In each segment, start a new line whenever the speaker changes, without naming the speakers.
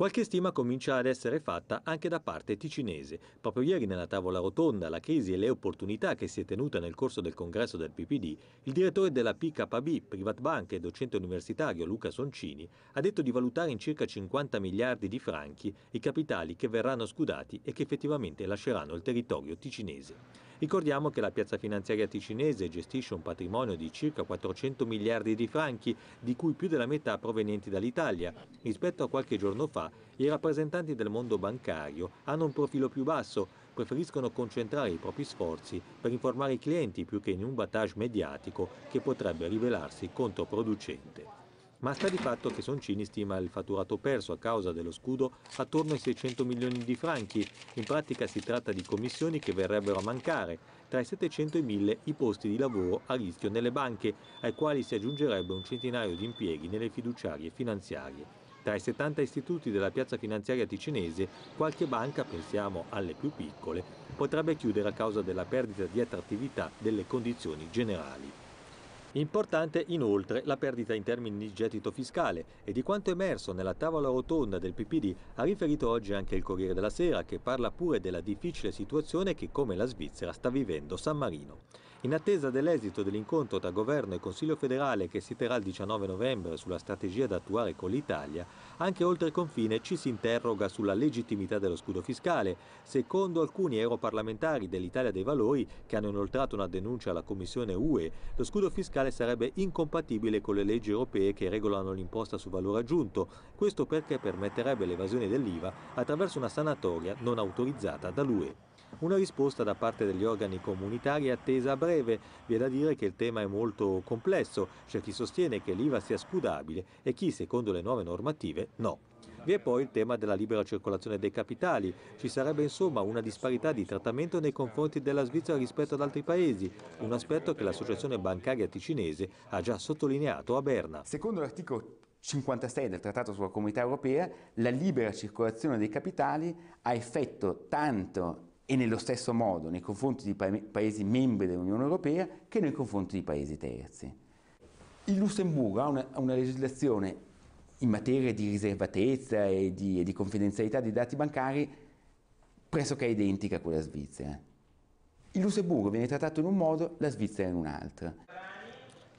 Qualche stima comincia ad essere fatta anche da parte ticinese. Proprio ieri nella tavola rotonda La crisi e le opportunità che si è tenuta nel corso del congresso del PPD, il direttore della PKB, Privat Bank e docente universitario Luca Soncini, ha detto di valutare in circa 50 miliardi di franchi i capitali che verranno scudati e che effettivamente lasceranno il territorio ticinese. Ricordiamo che la piazza finanziaria ticinese gestisce un patrimonio di circa 400 miliardi di franchi, di cui più della metà provenienti dall'Italia. Rispetto a qualche giorno fa, i rappresentanti del mondo bancario hanno un profilo più basso, preferiscono concentrare i propri sforzi per informare i clienti più che in un battage mediatico che potrebbe rivelarsi controproducente ma sta di fatto che Soncini stima il fatturato perso a causa dello scudo attorno ai 600 milioni di franchi. In pratica si tratta di commissioni che verrebbero a mancare, tra i 700 e i 1000 i posti di lavoro a rischio nelle banche, ai quali si aggiungerebbe un centinaio di impieghi nelle fiduciarie finanziarie. Tra i 70 istituti della piazza finanziaria ticinese, qualche banca, pensiamo alle più piccole, potrebbe chiudere a causa della perdita di attrattività delle condizioni generali. Importante inoltre la perdita in termini di gettito fiscale e di quanto emerso nella tavola rotonda del PPD ha riferito oggi anche il Corriere della Sera che parla pure della difficile situazione che come la Svizzera sta vivendo San Marino. In attesa dell'esito dell'incontro tra governo e Consiglio federale che si terrà il 19 novembre sulla strategia da attuare con l'Italia, anche oltre confine ci si interroga sulla legittimità dello scudo fiscale. Secondo alcuni europarlamentari dell'Italia dei Valori che hanno inoltrato una denuncia alla Commissione UE, lo scudo fiscale sarebbe incompatibile con le leggi europee che regolano l'imposta su valore aggiunto, questo perché permetterebbe l'evasione dell'IVA attraverso una sanatoria non autorizzata dall'UE. Una risposta da parte degli organi comunitari è attesa a breve, vi è da dire che il tema è molto complesso, c'è chi sostiene che l'IVA sia scudabile e chi, secondo le nuove normative, no. Vi è poi il tema della libera circolazione dei capitali, ci sarebbe insomma una disparità di trattamento nei confronti della Svizzera rispetto ad altri paesi, un aspetto che l'associazione bancaria ticinese ha già sottolineato
a Berna. Secondo l'articolo 56 del Trattato sulla Comunità Europea, la libera circolazione dei capitali ha effetto tanto e nello stesso modo nei confronti di paesi membri dell'Unione Europea che nei confronti di paesi terzi. Il Lussemburgo ha una, una legislazione in materia di riservatezza e di, e di confidenzialità dei dati bancari pressoché identica a quella svizzera. Il Lussemburgo viene trattato in un modo, la Svizzera in un altro.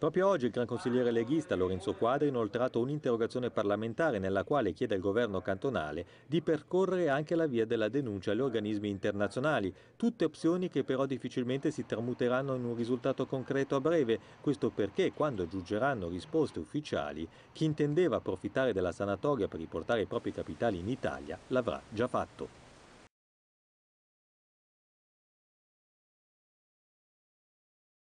Proprio oggi il gran consigliere
leghista Lorenzo Quadri ha inoltrato un'interrogazione parlamentare nella quale chiede al governo cantonale di percorrere anche la via della denuncia agli organismi internazionali, tutte opzioni che però difficilmente si tramuteranno in un risultato concreto a breve, questo perché quando giungeranno risposte ufficiali, chi intendeva approfittare della sanatoria per riportare i propri capitali in Italia l'avrà già fatto.